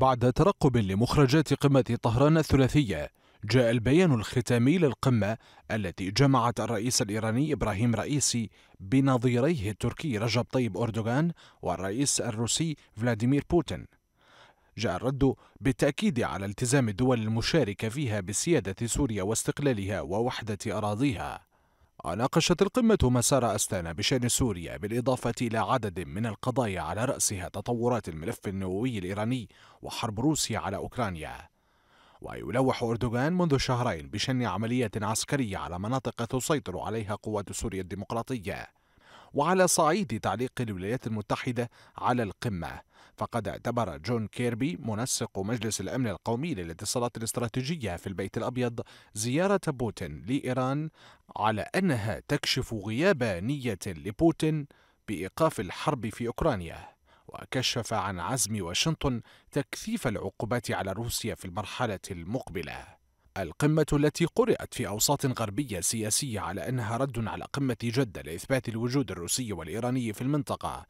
بعد ترقب لمخرجات قمة طهران الثلاثية جاء البيان الختامي للقمة التي جمعت الرئيس الإيراني إبراهيم رئيسي بنظيريه التركي رجب طيب أردوغان والرئيس الروسي فلاديمير بوتين جاء الرد بالتأكيد على التزام الدول المشاركة فيها بسيادة سوريا واستقلالها ووحدة أراضيها وناقشت القمة مسار أستانا بشأن سوريا بالإضافة إلى عدد من القضايا على رأسها تطورات الملف النووي الإيراني وحرب روسيا على أوكرانيا ويلوح أردوغان منذ شهرين بشن عملية عسكرية على مناطق تسيطر عليها قوات سوريا الديمقراطية وعلى صعيد تعليق الولايات المتحدة على القمة فقد اعتبر جون كيربي منسق مجلس الأمن القومي للاتصالات الاستراتيجية في البيت الأبيض زيارة بوتين لإيران على أنها تكشف غياب نية لبوتين بإيقاف الحرب في أوكرانيا وكشف عن عزم واشنطن تكثيف العقوبات على روسيا في المرحلة المقبلة القمة التي قرأت في أوساط غربية سياسية على أنها رد على قمة جدة لإثبات الوجود الروسي والإيراني في المنطقة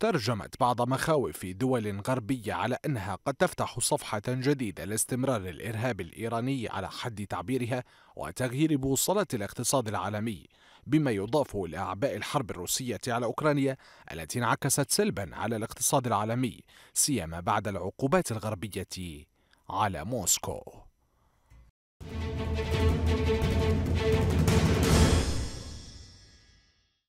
ترجمت بعض مخاوف في دول غربية على أنها قد تفتح صفحة جديدة لاستمرار الإرهاب الإيراني على حد تعبيرها وتغيير بوصلة الاقتصاد العالمي بما يضاف إلى أعباء الحرب الروسية على أوكرانيا التي انعكست سلبا على الاقتصاد العالمي سيما بعد العقوبات الغربية على موسكو